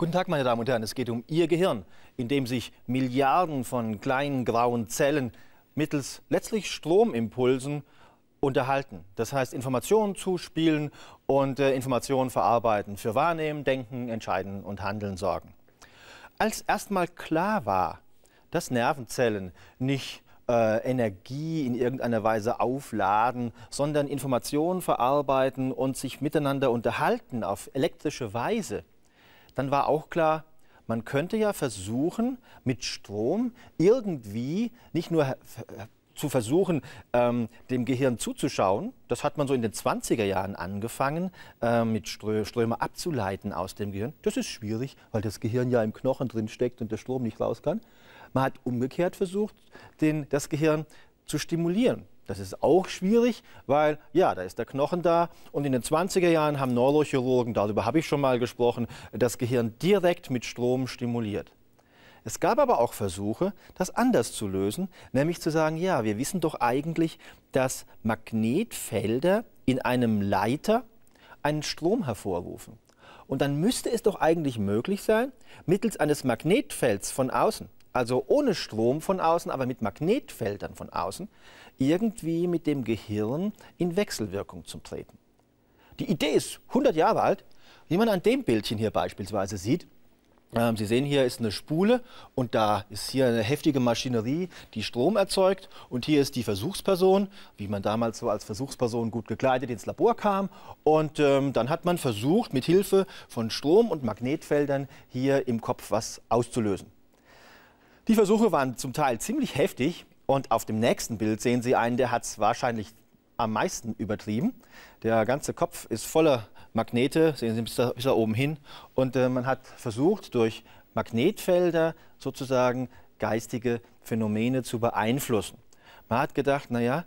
Guten Tag, meine Damen und Herren. Es geht um Ihr Gehirn, in dem sich Milliarden von kleinen grauen Zellen mittels letztlich Stromimpulsen unterhalten. Das heißt, Informationen zuspielen und äh, Informationen verarbeiten, für Wahrnehmen, Denken, Entscheiden und Handeln sorgen. Als erstmal klar war, dass Nervenzellen nicht äh, Energie in irgendeiner Weise aufladen, sondern Informationen verarbeiten und sich miteinander unterhalten auf elektrische Weise, dann war auch klar, man könnte ja versuchen, mit Strom irgendwie nicht nur zu versuchen, ähm, dem Gehirn zuzuschauen. Das hat man so in den 20er Jahren angefangen, äh, mit Strö Ströme abzuleiten aus dem Gehirn. Das ist schwierig, weil das Gehirn ja im Knochen drin steckt und der Strom nicht raus kann. Man hat umgekehrt versucht, den, das Gehirn zu stimulieren. Das ist auch schwierig, weil ja, da ist der Knochen da. Und in den 20er Jahren haben Neurochirurgen, darüber habe ich schon mal gesprochen, das Gehirn direkt mit Strom stimuliert. Es gab aber auch Versuche, das anders zu lösen, nämlich zu sagen, ja, wir wissen doch eigentlich, dass Magnetfelder in einem Leiter einen Strom hervorrufen. Und dann müsste es doch eigentlich möglich sein, mittels eines Magnetfelds von außen also ohne Strom von außen, aber mit Magnetfeldern von außen, irgendwie mit dem Gehirn in Wechselwirkung zum Treten. Die Idee ist 100 Jahre alt. Wie man an dem Bildchen hier beispielsweise sieht, ähm, Sie sehen hier ist eine Spule und da ist hier eine heftige Maschinerie, die Strom erzeugt. Und hier ist die Versuchsperson, wie man damals so als Versuchsperson gut gekleidet ins Labor kam. Und ähm, dann hat man versucht, mit Hilfe von Strom und Magnetfeldern hier im Kopf was auszulösen. Die Versuche waren zum Teil ziemlich heftig und auf dem nächsten Bild sehen Sie einen, der hat es wahrscheinlich am meisten übertrieben. Der ganze Kopf ist voller Magnete, sehen Sie bis da, bis da oben hin. Und äh, man hat versucht, durch Magnetfelder sozusagen geistige Phänomene zu beeinflussen. Man hat gedacht, naja,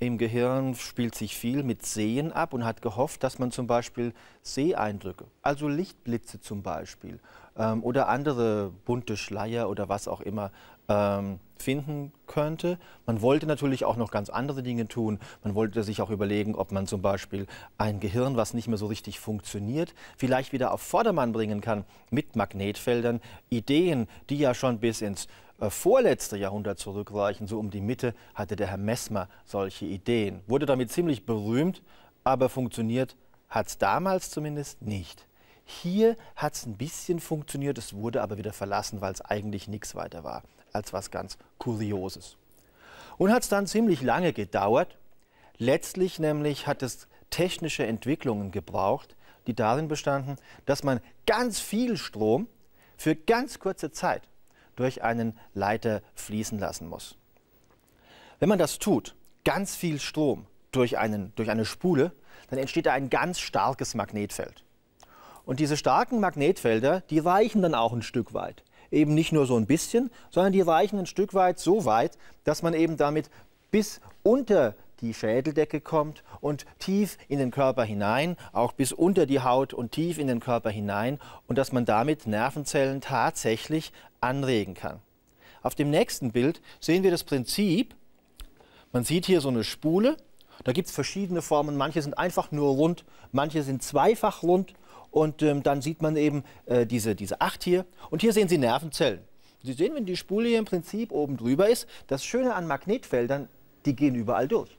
im Gehirn spielt sich viel mit Sehen ab und hat gehofft, dass man zum Beispiel Seeeindrücke, also Lichtblitze zum Beispiel ähm, oder andere bunte Schleier oder was auch immer, ähm, finden könnte. Man wollte natürlich auch noch ganz andere Dinge tun. Man wollte sich auch überlegen, ob man zum Beispiel ein Gehirn, was nicht mehr so richtig funktioniert, vielleicht wieder auf Vordermann bringen kann mit Magnetfeldern, Ideen, die ja schon bis ins äh, vorletzte Jahrhundert zurückreichen. So um die Mitte hatte der Herr Messmer solche Ideen. Wurde damit ziemlich berühmt, aber funktioniert hat es damals zumindest nicht. Hier hat es ein bisschen funktioniert, es wurde aber wieder verlassen, weil es eigentlich nichts weiter war als was ganz Kurioses. Und hat es dann ziemlich lange gedauert. Letztlich nämlich hat es technische Entwicklungen gebraucht, die darin bestanden, dass man ganz viel Strom für ganz kurze Zeit durch einen Leiter fließen lassen muss. Wenn man das tut, ganz viel Strom durch, einen, durch eine Spule, dann entsteht da ein ganz starkes Magnetfeld. Und diese starken Magnetfelder, die reichen dann auch ein Stück weit eben nicht nur so ein bisschen, sondern die reichen ein Stück weit so weit, dass man eben damit bis unter die Schädeldecke kommt und tief in den Körper hinein, auch bis unter die Haut und tief in den Körper hinein und dass man damit Nervenzellen tatsächlich anregen kann. Auf dem nächsten Bild sehen wir das Prinzip. Man sieht hier so eine Spule. Da gibt es verschiedene Formen. Manche sind einfach nur rund, manche sind zweifach rund und ähm, dann sieht man eben äh, diese, diese 8 hier. Und hier sehen Sie Nervenzellen. Sie sehen, wenn die Spule hier im Prinzip oben drüber ist, das Schöne an Magnetfeldern, die gehen überall durch.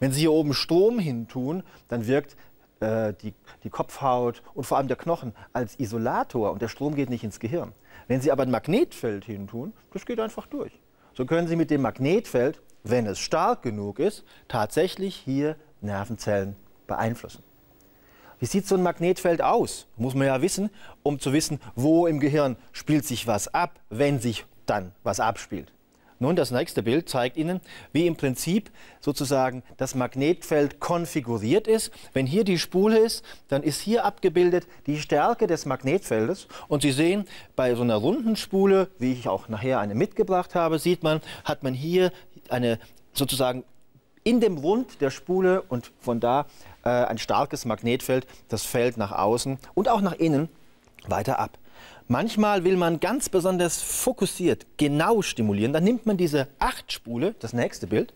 Wenn Sie hier oben Strom hintun, dann wirkt äh, die, die Kopfhaut und vor allem der Knochen als Isolator und der Strom geht nicht ins Gehirn. Wenn Sie aber ein Magnetfeld hintun, das geht einfach durch. So können Sie mit dem Magnetfeld, wenn es stark genug ist, tatsächlich hier Nervenzellen beeinflussen. Wie sieht so ein Magnetfeld aus? Muss man ja wissen, um zu wissen, wo im Gehirn spielt sich was ab, wenn sich dann was abspielt. Nun, das nächste Bild zeigt Ihnen, wie im Prinzip sozusagen das Magnetfeld konfiguriert ist. Wenn hier die Spule ist, dann ist hier abgebildet die Stärke des Magnetfeldes. Und Sie sehen, bei so einer runden Spule, wie ich auch nachher eine mitgebracht habe, sieht man, hat man hier eine sozusagen in dem Rund der Spule und von da äh, ein starkes Magnetfeld, das fällt nach außen und auch nach innen weiter ab. Manchmal will man ganz besonders fokussiert, genau stimulieren. Dann nimmt man diese Achtspule, das nächste Bild,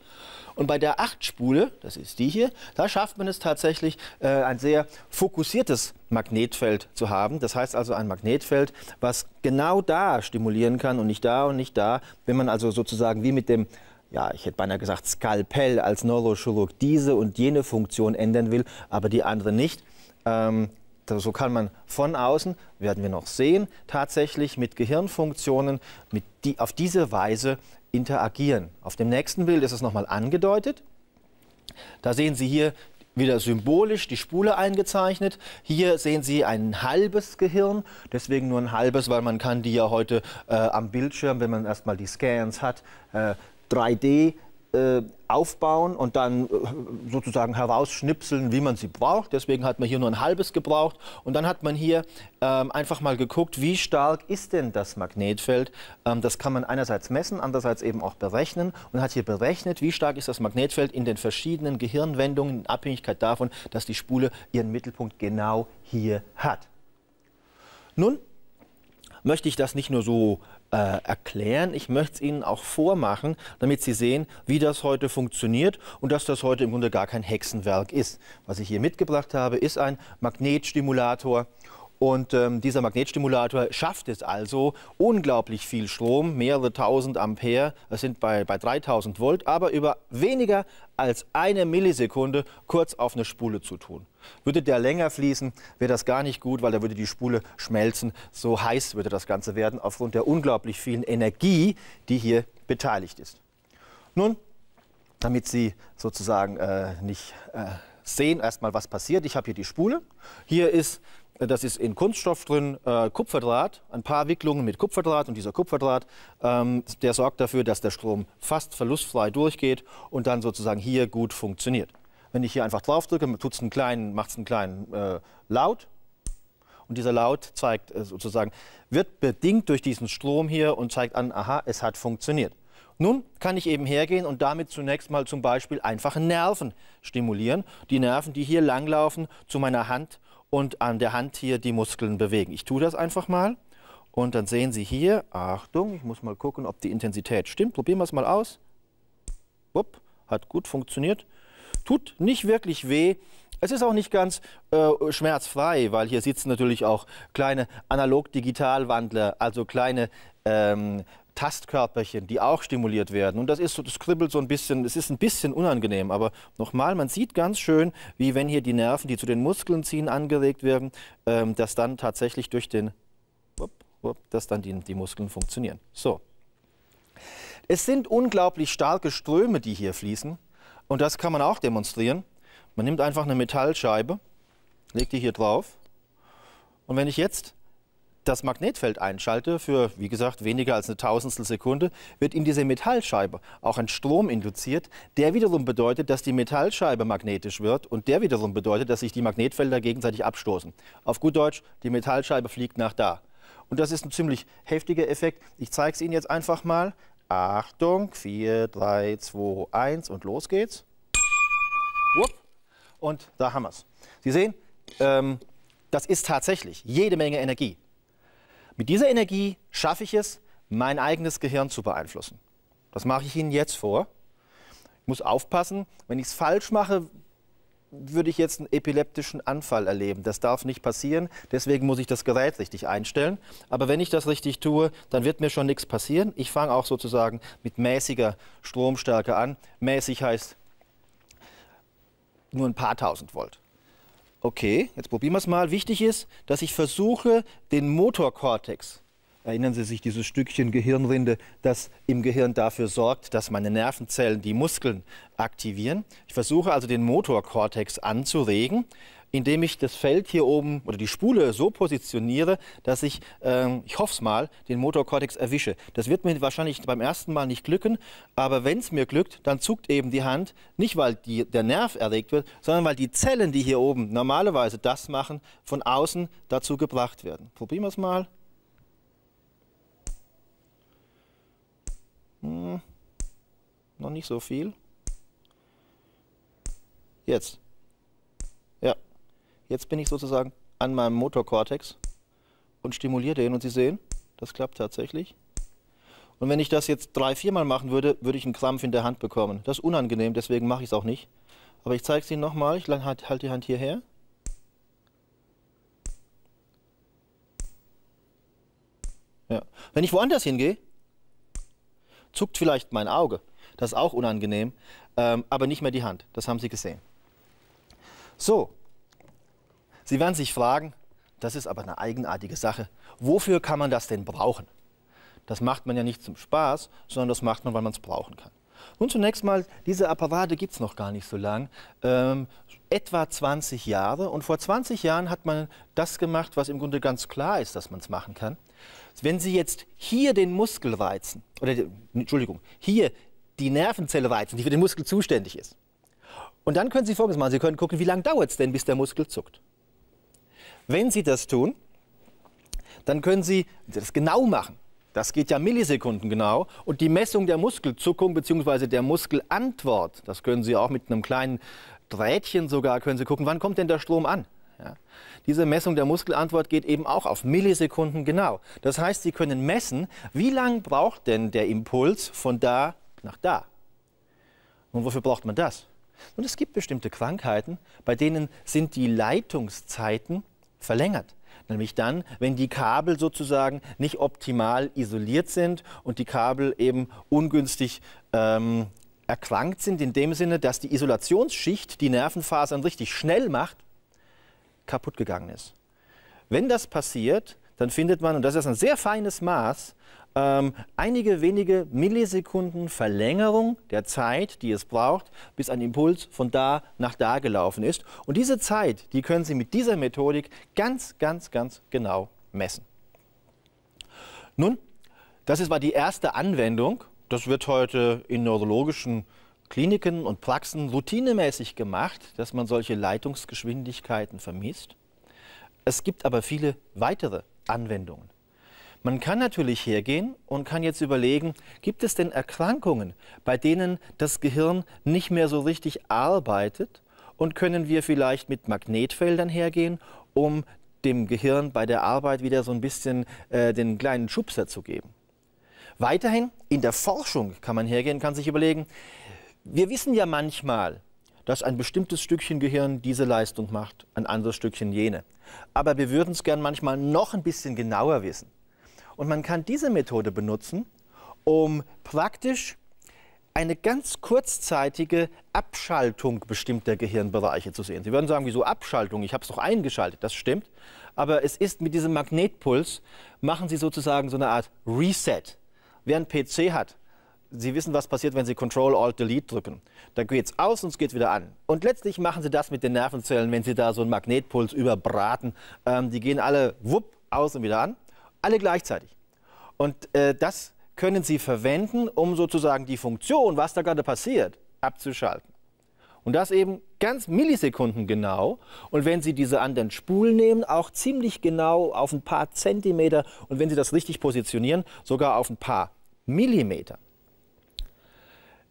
und bei der Achtspule, das ist die hier, da schafft man es tatsächlich, äh, ein sehr fokussiertes Magnetfeld zu haben. Das heißt also ein Magnetfeld, was genau da stimulieren kann und nicht da und nicht da. Wenn man also sozusagen wie mit dem ja, ich hätte beinahe gesagt Skalpell als Neurochirurg diese und jene Funktion ändern will, aber die andere nicht. Ähm, so kann man von außen, werden wir noch sehen, tatsächlich mit Gehirnfunktionen mit die, auf diese Weise interagieren. Auf dem nächsten Bild ist es nochmal angedeutet. Da sehen Sie hier wieder symbolisch die Spule eingezeichnet. Hier sehen Sie ein halbes Gehirn, deswegen nur ein halbes, weil man kann die ja heute äh, am Bildschirm, wenn man erstmal die Scans hat, äh, 3D äh, aufbauen und dann äh, sozusagen herausschnipseln, wie man sie braucht. Deswegen hat man hier nur ein halbes gebraucht. Und dann hat man hier ähm, einfach mal geguckt, wie stark ist denn das Magnetfeld. Ähm, das kann man einerseits messen, andererseits eben auch berechnen. Und hat hier berechnet, wie stark ist das Magnetfeld in den verschiedenen Gehirnwendungen in Abhängigkeit davon, dass die Spule ihren Mittelpunkt genau hier hat. Nun möchte ich das nicht nur so äh, erklären, ich möchte es Ihnen auch vormachen, damit Sie sehen, wie das heute funktioniert und dass das heute im Grunde gar kein Hexenwerk ist. Was ich hier mitgebracht habe, ist ein Magnetstimulator und ähm, dieser Magnetstimulator schafft es also, unglaublich viel Strom, mehrere tausend Ampere, das sind bei, bei 3000 Volt, aber über weniger als eine Millisekunde kurz auf eine Spule zu tun. Würde der länger fließen, wäre das gar nicht gut, weil da würde die Spule schmelzen. So heiß würde das Ganze werden, aufgrund der unglaublich vielen Energie, die hier beteiligt ist. Nun, damit Sie sozusagen äh, nicht äh, sehen, erstmal was passiert. Ich habe hier die Spule. Hier ist das ist in Kunststoff drin, äh, Kupferdraht, ein paar Wicklungen mit Kupferdraht und dieser Kupferdraht, ähm, der sorgt dafür, dass der Strom fast verlustfrei durchgeht und dann sozusagen hier gut funktioniert. Wenn ich hier einfach drauf drücke, tut's einen kleinen, macht es einen kleinen äh, Laut und dieser Laut zeigt äh, sozusagen, wird bedingt durch diesen Strom hier und zeigt an, aha, es hat funktioniert. Nun kann ich eben hergehen und damit zunächst mal zum Beispiel einfache Nerven stimulieren. Die Nerven, die hier langlaufen zu meiner Hand und an der Hand hier die Muskeln bewegen. Ich tue das einfach mal und dann sehen Sie hier, Achtung, ich muss mal gucken, ob die Intensität stimmt. Probieren wir es mal aus. Upp, hat gut funktioniert. Tut nicht wirklich weh. Es ist auch nicht ganz äh, schmerzfrei, weil hier sitzen natürlich auch kleine Analog-Digital-Wandler, also kleine ähm, Tastkörperchen, die auch stimuliert werden. Und das ist so, das kribbelt so ein bisschen, es ist ein bisschen unangenehm. Aber nochmal, man sieht ganz schön, wie wenn hier die Nerven, die zu den Muskeln ziehen, angeregt werden, ähm, dass dann tatsächlich durch den, upp, upp, dass dann die, die Muskeln funktionieren. So. Es sind unglaublich starke Ströme, die hier fließen. Und das kann man auch demonstrieren. Man nimmt einfach eine Metallscheibe, legt die hier drauf. Und wenn ich jetzt das Magnetfeld einschalte, für wie gesagt weniger als eine Tausendstel Sekunde, wird in diese Metallscheibe auch ein Strom induziert, der wiederum bedeutet, dass die Metallscheibe magnetisch wird und der wiederum bedeutet, dass sich die Magnetfelder gegenseitig abstoßen. Auf gut Deutsch, die Metallscheibe fliegt nach da. Und das ist ein ziemlich heftiger Effekt. Ich zeige es Ihnen jetzt einfach mal. Achtung, 4, 3, 2, 1 und los geht's. Und da haben wir es. Sie sehen, ähm, das ist tatsächlich jede Menge Energie. Mit dieser Energie schaffe ich es, mein eigenes Gehirn zu beeinflussen. Das mache ich Ihnen jetzt vor. Ich muss aufpassen, wenn ich es falsch mache, würde ich jetzt einen epileptischen Anfall erleben. Das darf nicht passieren, deswegen muss ich das Gerät richtig einstellen. Aber wenn ich das richtig tue, dann wird mir schon nichts passieren. Ich fange auch sozusagen mit mäßiger Stromstärke an. Mäßig heißt nur ein paar tausend Volt. Okay, jetzt probieren wir es mal. Wichtig ist, dass ich versuche, den Motorkortex Erinnern Sie sich, dieses Stückchen Gehirnrinde, das im Gehirn dafür sorgt, dass meine Nervenzellen die Muskeln aktivieren. Ich versuche also den Motorkortex anzuregen, indem ich das Feld hier oben oder die Spule so positioniere, dass ich, äh, ich hoffe es mal, den Motorkortex erwische. Das wird mir wahrscheinlich beim ersten Mal nicht glücken, aber wenn es mir glückt, dann zuckt eben die Hand, nicht weil die, der Nerv erregt wird, sondern weil die Zellen, die hier oben normalerweise das machen, von außen dazu gebracht werden. Probieren wir es mal. Hm, noch nicht so viel. Jetzt. Ja. Jetzt bin ich sozusagen an meinem Motorkortex und stimuliere den. Und Sie sehen, das klappt tatsächlich. Und wenn ich das jetzt drei, viermal machen würde, würde ich einen Krampf in der Hand bekommen. Das ist unangenehm, deswegen mache ich es auch nicht. Aber ich zeige es Ihnen nochmal. Ich halt, halte die Hand hierher. Ja. Wenn ich woanders hingehe, zuckt vielleicht mein Auge, das ist auch unangenehm, ähm, aber nicht mehr die Hand, das haben Sie gesehen. So, Sie werden sich fragen, das ist aber eine eigenartige Sache, wofür kann man das denn brauchen? Das macht man ja nicht zum Spaß, sondern das macht man, weil man es brauchen kann. Nun zunächst mal, diese Apparate gibt es noch gar nicht so lang. Ähm, etwa 20 Jahre. Und vor 20 Jahren hat man das gemacht, was im Grunde ganz klar ist, dass man es machen kann. Wenn Sie jetzt hier den Muskel reizen, oder Entschuldigung, hier die Nervenzelle reizen, die für den Muskel zuständig ist. Und dann können Sie Folgendes machen. Sie können gucken, wie lange dauert es denn, bis der Muskel zuckt. Wenn Sie das tun, dann können Sie das genau machen. Das geht ja Millisekunden genau. Und die Messung der Muskelzuckung bzw. der Muskelantwort, das können Sie auch mit einem kleinen Drähtchen sogar, können Sie gucken, wann kommt denn der Strom an. Ja. Diese Messung der Muskelantwort geht eben auch auf Millisekunden genau. Das heißt, Sie können messen, wie lang braucht denn der Impuls von da nach da. Und wofür braucht man das? Und es gibt bestimmte Krankheiten, bei denen sind die Leitungszeiten verlängert. Nämlich dann, wenn die Kabel sozusagen nicht optimal isoliert sind und die Kabel eben ungünstig ähm, erkrankt sind, in dem Sinne, dass die Isolationsschicht die Nervenfasern richtig schnell macht, kaputt gegangen ist. Wenn das passiert, dann findet man, und das ist ein sehr feines Maß, ähm, einige wenige Millisekunden Verlängerung der Zeit, die es braucht, bis ein Impuls von da nach da gelaufen ist. Und diese Zeit, die können Sie mit dieser Methodik ganz, ganz, ganz genau messen. Nun, das ist mal die erste Anwendung. Das wird heute in neurologischen Kliniken und Praxen routinemäßig gemacht, dass man solche Leitungsgeschwindigkeiten vermisst. Es gibt aber viele weitere Anwendungen. Man kann natürlich hergehen und kann jetzt überlegen, gibt es denn Erkrankungen, bei denen das Gehirn nicht mehr so richtig arbeitet? Und können wir vielleicht mit Magnetfeldern hergehen, um dem Gehirn bei der Arbeit wieder so ein bisschen äh, den kleinen Schubser zu geben? Weiterhin in der Forschung kann man hergehen, kann sich überlegen, wir wissen ja manchmal, dass ein bestimmtes Stückchen Gehirn diese Leistung macht, ein anderes Stückchen jene. Aber wir würden es gern manchmal noch ein bisschen genauer wissen. Und man kann diese Methode benutzen, um praktisch eine ganz kurzzeitige Abschaltung bestimmter Gehirnbereiche zu sehen. Sie würden sagen, wieso Abschaltung? Ich habe es doch eingeschaltet, das stimmt. Aber es ist mit diesem Magnetpuls, machen Sie sozusagen so eine Art Reset. Wer einen PC hat, Sie wissen, was passiert, wenn Sie Control Alt Delete drücken. Da geht es aus und es geht wieder an. Und letztlich machen Sie das mit den Nervenzellen, wenn Sie da so einen Magnetpuls überbraten. Ähm, die gehen alle wupp aus und wieder an, alle gleichzeitig. Und äh, das können Sie verwenden, um sozusagen die Funktion, was da gerade passiert, abzuschalten. Und das eben ganz Millisekunden genau. Und wenn Sie diese anderen Spulen nehmen, auch ziemlich genau auf ein paar Zentimeter. Und wenn Sie das richtig positionieren, sogar auf ein paar Millimeter.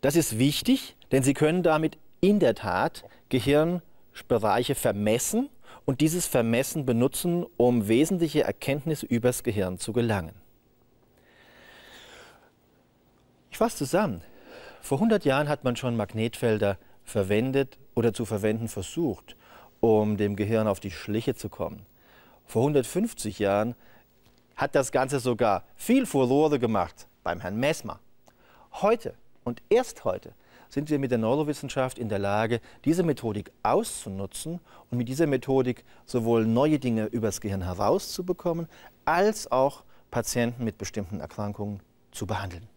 Das ist wichtig, denn Sie können damit in der Tat Gehirnbereiche vermessen und dieses Vermessen benutzen, um wesentliche Erkenntnisse übers Gehirn zu gelangen. Ich fasse zusammen. Vor 100 Jahren hat man schon Magnetfelder verwendet oder zu verwenden versucht, um dem Gehirn auf die Schliche zu kommen. Vor 150 Jahren hat das Ganze sogar viel Furore gemacht beim Herrn Messmer. Heute und erst heute sind wir mit der Neurowissenschaft in der Lage, diese Methodik auszunutzen und mit dieser Methodik sowohl neue Dinge übers Gehirn herauszubekommen, als auch Patienten mit bestimmten Erkrankungen zu behandeln.